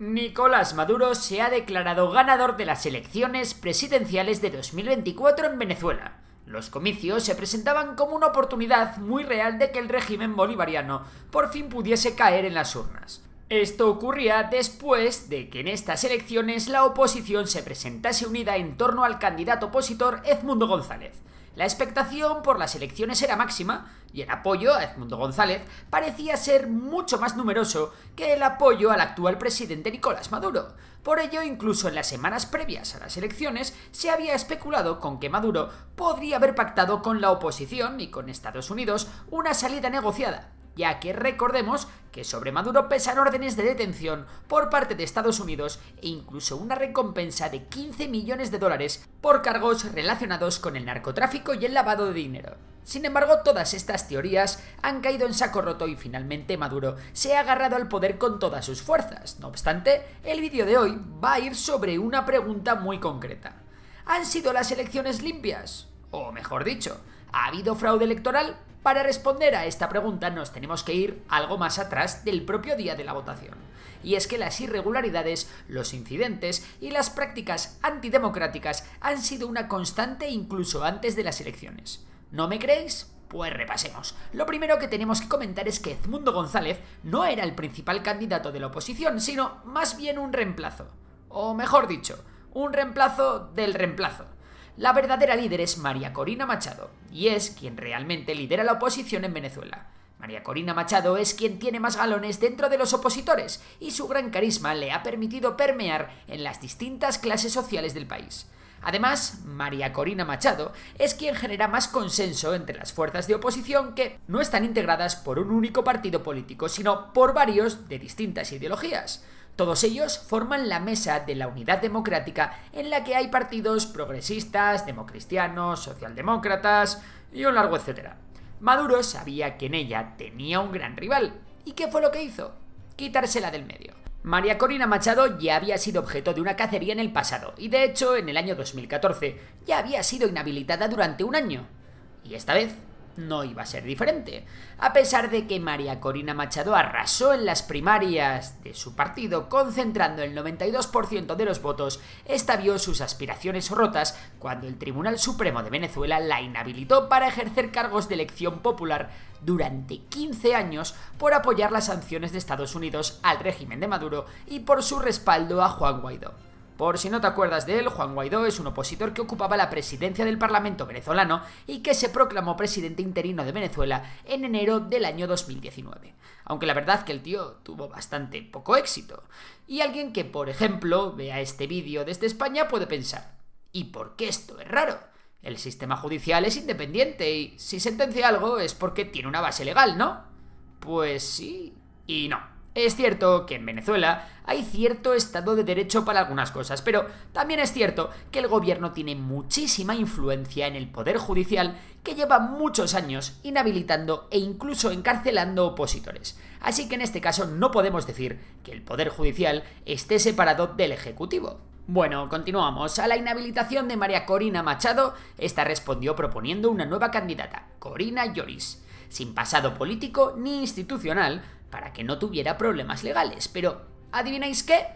Nicolás Maduro se ha declarado ganador de las elecciones presidenciales de 2024 en Venezuela. Los comicios se presentaban como una oportunidad muy real de que el régimen bolivariano por fin pudiese caer en las urnas. Esto ocurría después de que en estas elecciones la oposición se presentase unida en torno al candidato opositor Edmundo González, la expectación por las elecciones era máxima y el apoyo a Edmundo González parecía ser mucho más numeroso que el apoyo al actual presidente Nicolás Maduro. Por ello, incluso en las semanas previas a las elecciones, se había especulado con que Maduro podría haber pactado con la oposición y con Estados Unidos una salida negociada, ya que recordemos que sobre Maduro pesan órdenes de detención por parte de Estados Unidos e incluso una recompensa de 15 millones de dólares por cargos relacionados con el narcotráfico y el lavado de dinero. Sin embargo, todas estas teorías han caído en saco roto y finalmente Maduro se ha agarrado al poder con todas sus fuerzas. No obstante, el vídeo de hoy va a ir sobre una pregunta muy concreta. ¿Han sido las elecciones limpias? O mejor dicho, ¿ha habido fraude electoral? Para responder a esta pregunta nos tenemos que ir algo más atrás del propio día de la votación. Y es que las irregularidades, los incidentes y las prácticas antidemocráticas han sido una constante incluso antes de las elecciones. ¿No me creéis? Pues repasemos. Lo primero que tenemos que comentar es que Edmundo González no era el principal candidato de la oposición, sino más bien un reemplazo. O mejor dicho, un reemplazo del reemplazo. La verdadera líder es María Corina Machado, y es quien realmente lidera la oposición en Venezuela. María Corina Machado es quien tiene más galones dentro de los opositores, y su gran carisma le ha permitido permear en las distintas clases sociales del país. Además, María Corina Machado es quien genera más consenso entre las fuerzas de oposición que no están integradas por un único partido político, sino por varios de distintas ideologías. Todos ellos forman la mesa de la unidad democrática en la que hay partidos progresistas, democristianos, socialdemócratas y un largo etcétera. Maduro sabía que en ella tenía un gran rival. ¿Y qué fue lo que hizo? Quitársela del medio. María Corina Machado ya había sido objeto de una cacería en el pasado, y de hecho en el año 2014 ya había sido inhabilitada durante un año. Y esta vez no iba a ser diferente. A pesar de que María Corina Machado arrasó en las primarias de su partido, concentrando el 92% de los votos, esta vio sus aspiraciones rotas cuando el Tribunal Supremo de Venezuela la inhabilitó para ejercer cargos de elección popular durante 15 años por apoyar las sanciones de Estados Unidos al régimen de Maduro y por su respaldo a Juan Guaidó. Por si no te acuerdas de él, Juan Guaidó es un opositor que ocupaba la presidencia del Parlamento venezolano y que se proclamó presidente interino de Venezuela en enero del año 2019. Aunque la verdad que el tío tuvo bastante poco éxito. Y alguien que, por ejemplo, vea este vídeo desde España puede pensar, ¿y por qué esto es raro? El sistema judicial es independiente y si sentencia algo es porque tiene una base legal, ¿no? Pues sí y no. Es cierto que en Venezuela hay cierto estado de derecho para algunas cosas, pero también es cierto que el gobierno tiene muchísima influencia en el Poder Judicial que lleva muchos años inhabilitando e incluso encarcelando opositores. Así que en este caso no podemos decir que el Poder Judicial esté separado del Ejecutivo. Bueno, continuamos. A la inhabilitación de María Corina Machado, esta respondió proponiendo una nueva candidata, Corina Lloris. Sin pasado político ni institucional, para que no tuviera problemas legales. Pero, ¿adivináis qué?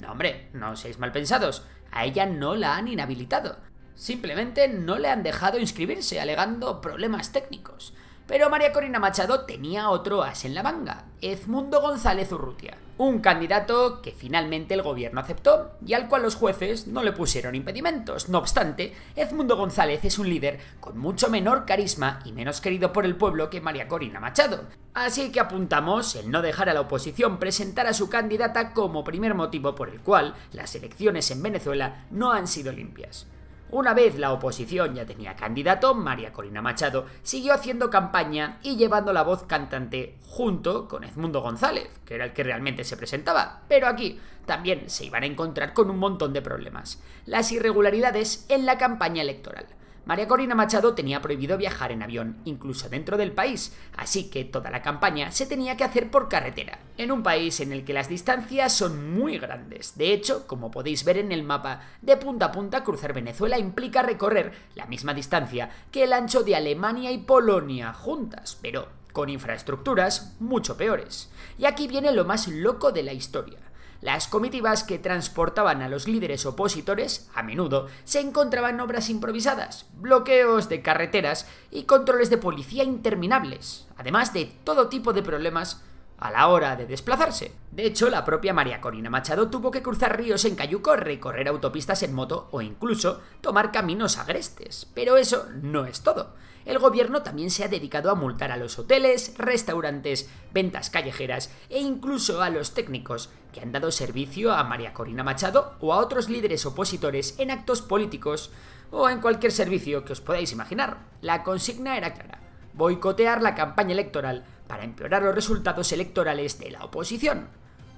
No, hombre, no seáis mal pensados. A ella no la han inhabilitado. Simplemente no le han dejado inscribirse, alegando problemas técnicos. Pero María Corina Machado tenía otro as en la manga, Edmundo González Urrutia, un candidato que finalmente el gobierno aceptó y al cual los jueces no le pusieron impedimentos. No obstante, Edmundo González es un líder con mucho menor carisma y menos querido por el pueblo que María Corina Machado. Así que apuntamos el no dejar a la oposición presentar a su candidata como primer motivo por el cual las elecciones en Venezuela no han sido limpias. Una vez la oposición ya tenía candidato, María Corina Machado siguió haciendo campaña y llevando la voz cantante junto con Edmundo González, que era el que realmente se presentaba. Pero aquí también se iban a encontrar con un montón de problemas. Las irregularidades en la campaña electoral. María Corina Machado tenía prohibido viajar en avión, incluso dentro del país, así que toda la campaña se tenía que hacer por carretera, en un país en el que las distancias son muy grandes. De hecho, como podéis ver en el mapa, de punta a punta cruzar Venezuela implica recorrer la misma distancia que el ancho de Alemania y Polonia juntas, pero con infraestructuras mucho peores. Y aquí viene lo más loco de la historia. Las comitivas que transportaban a los líderes opositores, a menudo, se encontraban obras improvisadas, bloqueos de carreteras y controles de policía interminables, además de todo tipo de problemas a la hora de desplazarse. De hecho, la propia María Corina Machado tuvo que cruzar ríos en cayuco, recorrer autopistas en moto o incluso tomar caminos agrestes. Pero eso no es todo. El gobierno también se ha dedicado a multar a los hoteles, restaurantes, ventas callejeras e incluso a los técnicos que han dado servicio a María Corina Machado o a otros líderes opositores en actos políticos o en cualquier servicio que os podáis imaginar. La consigna era clara, boicotear la campaña electoral para empeorar los resultados electorales de la oposición.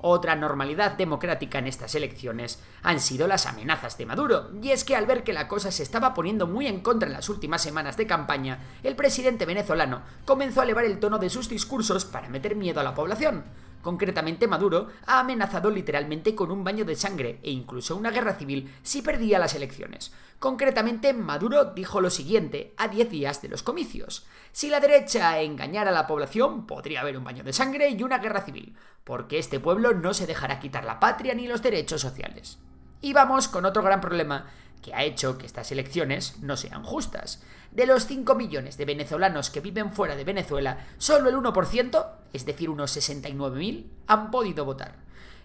Otra normalidad democrática en estas elecciones han sido las amenazas de Maduro, y es que al ver que la cosa se estaba poniendo muy en contra en las últimas semanas de campaña, el presidente venezolano comenzó a elevar el tono de sus discursos para meter miedo a la población. Concretamente, Maduro ha amenazado literalmente con un baño de sangre e incluso una guerra civil si perdía las elecciones. Concretamente, Maduro dijo lo siguiente a 10 días de los comicios. Si la derecha engañara a la población, podría haber un baño de sangre y una guerra civil, porque este pueblo no se dejará quitar la patria ni los derechos sociales. Y vamos con otro gran problema que ha hecho que estas elecciones no sean justas. De los 5 millones de venezolanos que viven fuera de Venezuela, solo el 1%, es decir, unos 69.000, han podido votar.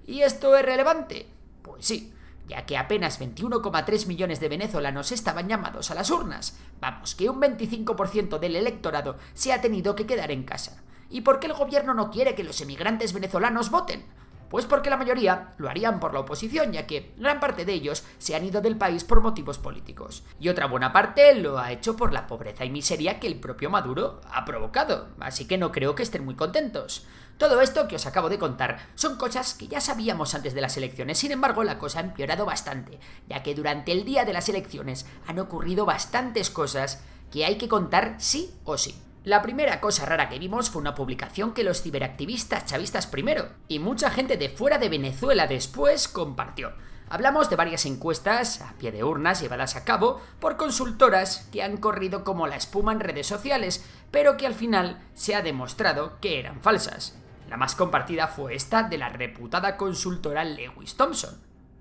¿Y esto es relevante? Pues sí, ya que apenas 21,3 millones de venezolanos estaban llamados a las urnas. Vamos, que un 25% del electorado se ha tenido que quedar en casa. ¿Y por qué el gobierno no quiere que los emigrantes venezolanos voten? Pues porque la mayoría lo harían por la oposición, ya que gran parte de ellos se han ido del país por motivos políticos. Y otra buena parte lo ha hecho por la pobreza y miseria que el propio Maduro ha provocado, así que no creo que estén muy contentos. Todo esto que os acabo de contar son cosas que ya sabíamos antes de las elecciones, sin embargo la cosa ha empeorado bastante, ya que durante el día de las elecciones han ocurrido bastantes cosas que hay que contar sí o sí. La primera cosa rara que vimos fue una publicación que los ciberactivistas chavistas primero y mucha gente de fuera de Venezuela después compartió. Hablamos de varias encuestas a pie de urnas llevadas a cabo por consultoras que han corrido como la espuma en redes sociales, pero que al final se ha demostrado que eran falsas. La más compartida fue esta de la reputada consultora Lewis Thompson.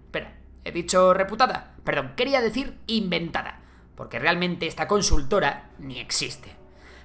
Espera, he dicho reputada, perdón, quería decir inventada, porque realmente esta consultora ni existe.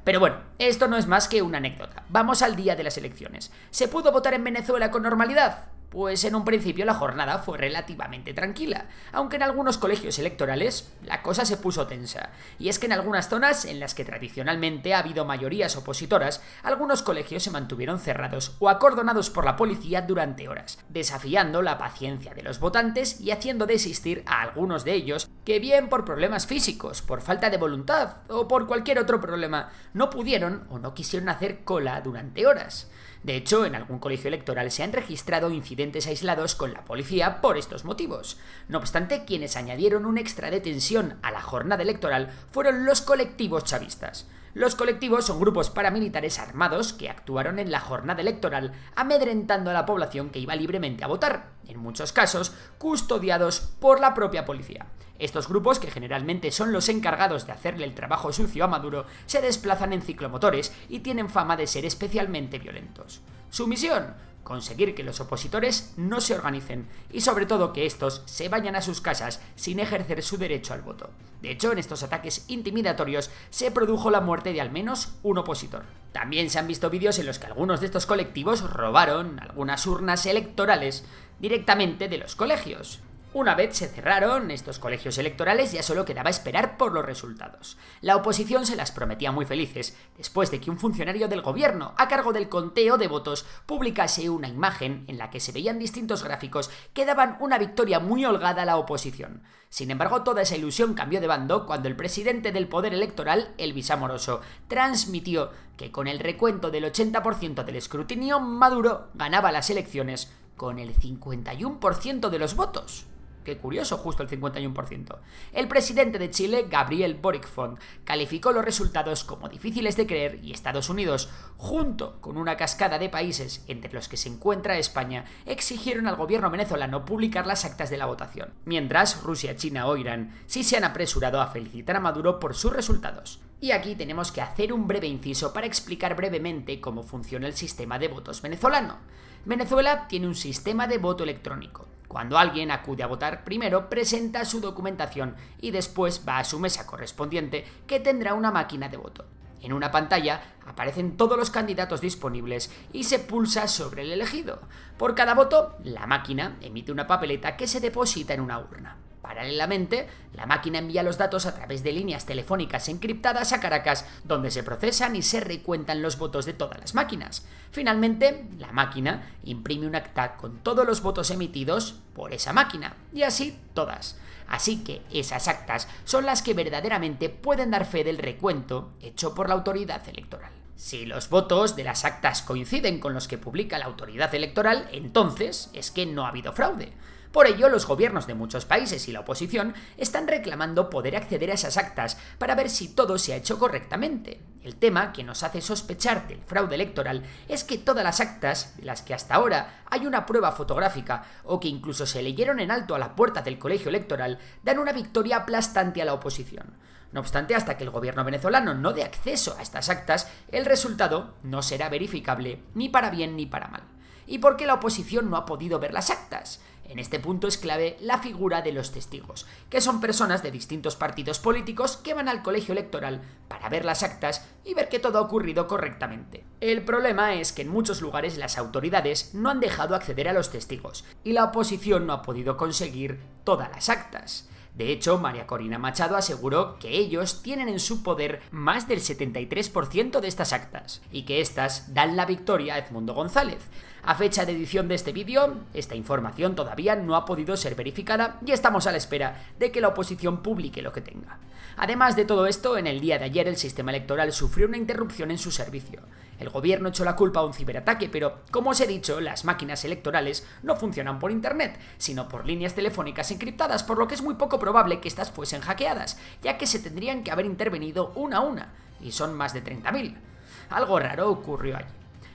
Pero bueno, esto no es más que una anécdota. Vamos al día de las elecciones. ¿Se pudo votar en Venezuela con normalidad? Pues en un principio la jornada fue relativamente tranquila, aunque en algunos colegios electorales la cosa se puso tensa. Y es que en algunas zonas en las que tradicionalmente ha habido mayorías opositoras, algunos colegios se mantuvieron cerrados o acordonados por la policía durante horas, desafiando la paciencia de los votantes y haciendo desistir a algunos de ellos que bien por problemas físicos, por falta de voluntad o por cualquier otro problema, no pudieron o no quisieron hacer cola durante horas. De hecho, en algún colegio electoral se han registrado incidentes aislados con la policía por estos motivos. No obstante, quienes añadieron un extra detención a la jornada electoral fueron los colectivos chavistas. Los colectivos son grupos paramilitares armados que actuaron en la jornada electoral, amedrentando a la población que iba libremente a votar, en muchos casos custodiados por la propia policía. Estos grupos, que generalmente son los encargados de hacerle el trabajo sucio a Maduro, se desplazan en ciclomotores y tienen fama de ser especialmente violentos. Su misión conseguir que los opositores no se organicen y sobre todo que estos se vayan a sus casas sin ejercer su derecho al voto. De hecho, en estos ataques intimidatorios se produjo la muerte de al menos un opositor. También se han visto vídeos en los que algunos de estos colectivos robaron algunas urnas electorales directamente de los colegios. Una vez se cerraron estos colegios electorales, ya solo quedaba esperar por los resultados. La oposición se las prometía muy felices, después de que un funcionario del gobierno, a cargo del conteo de votos, publicase una imagen en la que se veían distintos gráficos que daban una victoria muy holgada a la oposición. Sin embargo, toda esa ilusión cambió de bando cuando el presidente del Poder Electoral, Elvis Amoroso, transmitió que con el recuento del 80% del escrutinio, Maduro ganaba las elecciones con el 51% de los votos. Qué curioso, justo el 51%. El presidente de Chile, Gabriel Boric Font, calificó los resultados como difíciles de creer y Estados Unidos, junto con una cascada de países entre los que se encuentra España, exigieron al gobierno venezolano publicar las actas de la votación. Mientras, Rusia, China o Irán sí se han apresurado a felicitar a Maduro por sus resultados. Y aquí tenemos que hacer un breve inciso para explicar brevemente cómo funciona el sistema de votos venezolano. Venezuela tiene un sistema de voto electrónico. Cuando alguien acude a votar, primero presenta su documentación y después va a su mesa correspondiente que tendrá una máquina de voto. En una pantalla aparecen todos los candidatos disponibles y se pulsa sobre el elegido. Por cada voto, la máquina emite una papeleta que se deposita en una urna. Paralelamente, la máquina envía los datos a través de líneas telefónicas encriptadas a Caracas, donde se procesan y se recuentan los votos de todas las máquinas. Finalmente, la máquina imprime un acta con todos los votos emitidos por esa máquina, y así todas. Así que esas actas son las que verdaderamente pueden dar fe del recuento hecho por la autoridad electoral. Si los votos de las actas coinciden con los que publica la autoridad electoral, entonces es que no ha habido fraude. Por ello, los gobiernos de muchos países y la oposición están reclamando poder acceder a esas actas para ver si todo se ha hecho correctamente. El tema que nos hace sospechar del fraude electoral es que todas las actas, de las que hasta ahora hay una prueba fotográfica o que incluso se leyeron en alto a la puerta del colegio electoral, dan una victoria aplastante a la oposición. No obstante, hasta que el gobierno venezolano no dé acceso a estas actas, el resultado no será verificable ni para bien ni para mal. ¿Y por qué la oposición no ha podido ver las actas? En este punto es clave la figura de los testigos, que son personas de distintos partidos políticos que van al colegio electoral para ver las actas y ver que todo ha ocurrido correctamente. El problema es que en muchos lugares las autoridades no han dejado acceder a los testigos y la oposición no ha podido conseguir todas las actas. De hecho, María Corina Machado aseguró que ellos tienen en su poder más del 73% de estas actas y que estas dan la victoria a Edmundo González. A fecha de edición de este vídeo, esta información todavía no ha podido ser verificada y estamos a la espera de que la oposición publique lo que tenga. Además de todo esto, en el día de ayer el sistema electoral sufrió una interrupción en su servicio. El gobierno echó la culpa a un ciberataque, pero, como os he dicho, las máquinas electorales no funcionan por Internet, sino por líneas telefónicas encriptadas, por lo que es muy poco probable que estas fuesen hackeadas, ya que se tendrían que haber intervenido una a una, y son más de 30.000. Algo raro ocurrió allí.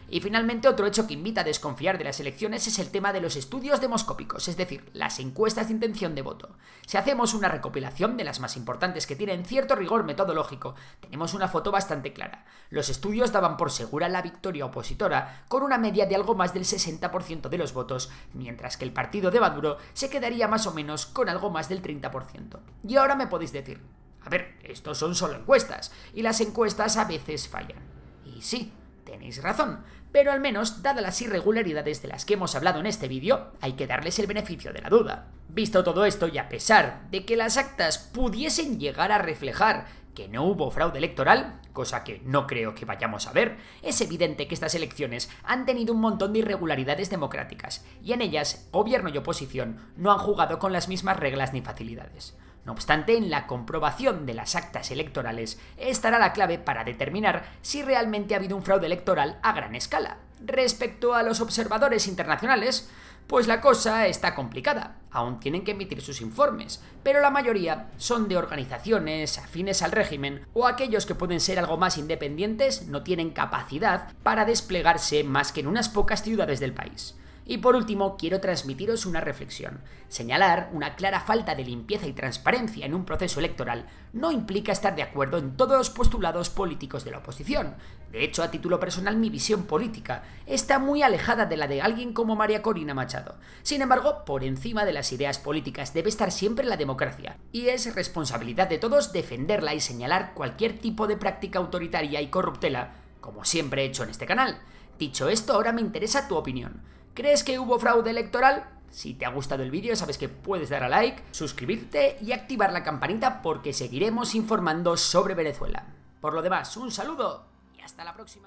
Y finalmente, otro hecho que invita a desconfiar de las elecciones es el tema de los estudios demoscópicos, es decir, las encuestas de intención de voto. Si hacemos una recopilación de las más importantes que tienen cierto rigor metodológico, tenemos una foto bastante clara. Los estudios daban por segura la victoria opositora, con una media de algo más del 60% de los votos, mientras que el partido de Maduro se quedaría más o menos con algo más del 30%. Y ahora me podéis decir, a ver, estos son solo encuestas, y las encuestas a veces fallan. Y sí, tenéis razón, pero al menos, dadas las irregularidades de las que hemos hablado en este vídeo, hay que darles el beneficio de la duda. Visto todo esto y a pesar de que las actas pudiesen llegar a reflejar que no hubo fraude electoral, cosa que no creo que vayamos a ver, es evidente que estas elecciones han tenido un montón de irregularidades democráticas, y en ellas gobierno y oposición no han jugado con las mismas reglas ni facilidades. No obstante, en la comprobación de las actas electorales estará la clave para determinar si realmente ha habido un fraude electoral a gran escala. Respecto a los observadores internacionales, pues la cosa está complicada. Aún tienen que emitir sus informes, pero la mayoría son de organizaciones afines al régimen o aquellos que pueden ser algo más independientes no tienen capacidad para desplegarse más que en unas pocas ciudades del país. Y por último, quiero transmitiros una reflexión. Señalar una clara falta de limpieza y transparencia en un proceso electoral no implica estar de acuerdo en todos los postulados políticos de la oposición. De hecho, a título personal, mi visión política está muy alejada de la de alguien como María Corina Machado. Sin embargo, por encima de las ideas políticas debe estar siempre la democracia, y es responsabilidad de todos defenderla y señalar cualquier tipo de práctica autoritaria y corruptela, como siempre he hecho en este canal. Dicho esto, ahora me interesa tu opinión. ¿Crees que hubo fraude electoral? Si te ha gustado el vídeo sabes que puedes dar a like, suscribirte y activar la campanita porque seguiremos informando sobre Venezuela. Por lo demás, un saludo y hasta la próxima.